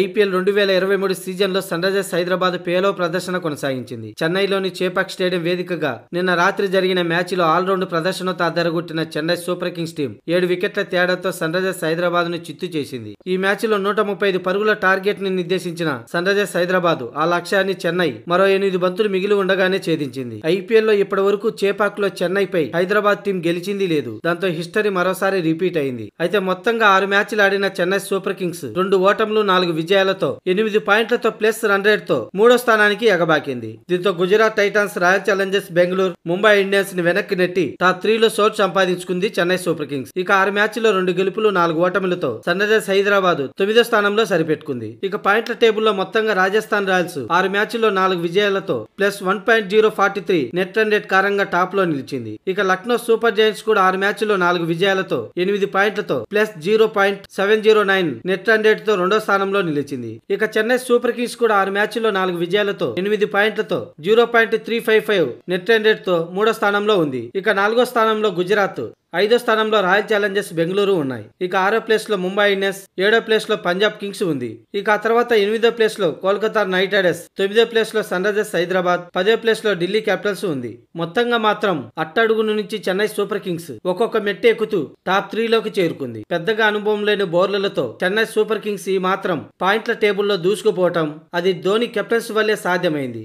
IPL రెండు వేల ఇరవై మూడు సీజన్ లో సన్ రైజర్స్ హైదరాబాద్ పేలో ప్రదర్శన కొనసాగించింది చెన్నైలోని చేపాక్ స్టేడియం వేదికగా నిన్న రాత్రి జరిగిన మ్యాచ్ లో ఆల్రౌండ్ ప్రదర్శనతో తాదరగొట్టిన చెన్నై సూపర్ కింగ్స్ టీం ఏడు వికెట్ల తేడాతో సన్ రైజర్స్ హైదరాబాద్ ను చిత్తు చేసింది ఈ మ్యాచ్లో నూట ముప్పై ఐదు పరుగుల టార్గెట్ ని నిర్దేశించిన సన్ రైజర్స్ హైదరాబాద్ ఆ లక్ష్యాన్ని చెన్నై మరో ఎనిమిది బంతులు మిగిలి ఉండగానే ఛేదించింది ఐపీఎల్లో ఇప్పటి వరకు చేపాక్ లో చెన్నైపై హైదరాబాద్ టీం గెలిచింది లేదు దాంతో హిస్టరీ మరోసారి రిపీట్ అయింది అయితే మొత్తంగా ఆరు మ్యాచ్లు ఆడిన చెన్నై సూపర్ కింగ్స్ రెండు ఓటములు నాలుగు విజయాలతో ఎనిమిది పాయింట్లతో ప్లస్ రన్ తో మూడో స్థానానికి ఎగబాకింది దీంతో Gujarat Titans Royal Challengers Bengaluru Mumbai Indians ని వెనక్కి నెట్టి టాప్ లో చోటు సంపాదించుకుంది చెన్నై సూపర్ కింగ్స్ ఇక ఆరు మ్యాచ్ లో రెండు గెలుపులు నాలుగు ఓటములతో సన్ రైజర్స్ హైదరాబాద్ తొమ్మిదో స్థానంలో సరిపెట్టుకుంది ఇక పాయింట్ల టేబుల్లో మొత్తంగా రాజస్థాన్ రాయల్స్ ఆరు మ్యాచ్ల్లో నాలుగు విజయాలతో plus one point zero forty three net run rate కారంగా టాప్ లో నిలిచింది ఇక లక్నో సూపర్ జైంట్స్ కూడా ఆరు మ్యాచ్ల్లో నాలుగు విజయాలతో ఎనిమిది పాయింట్లతో plus zero point seven zero nine net run rate తో రెండో స్థానంలో నిలిచింది ఇక చెన్నై సూపర్ కింగ్స్ కూడా ఆరు మ్యాచ్ల్లో నాలుగు విజయాలతో ఎనిమిది పాయింట్లతో zero point three five five net hundred తో మూడో స్థానంలో ఉంది ఇక నాలుగో స్థానంలో గుజరాత్ ఐదో స్థానంలో రాయల్ ఛాలెంజర్స్ బెంగళూరు ఉన్నాయి ఇక ఆరో ప్లేస్ లో ముంబై ఇండియన్స్ ఏడో ప్లేస్ లో పంజాబ్ కింగ్స్ ఉంది ఇక ఆ తర్వాత ఎనిమిదో ప్లేస్ లో కోల్కతా నైట్ రైడర్స్ తొమ్మిదో ప్లేస్ లో సన్ రైజర్స్ హైదరాబాద్ పదో ప్లేస్ లో ఢిల్లీ క్యాపిటల్స్ ఉంది మొత్తంగా మాత్రం అట్టడుగు నుంచి చెన్నై సూపర్ కింగ్స్ ఒక్కొక్క మెట్టు ఎక్కుతూ టాప్ త్రీలోకి చేరుకుంది పెద్దగా అనుభవం లేని బౌర్లతో చెన్నై సూపర్ కింగ్స్ ఈ మాత్రం పాయింట్ల టేబుల్లో దూసుకుపోవటం అది ధోని కెప్టెన్స్ వల్లే సాధ్యమైంది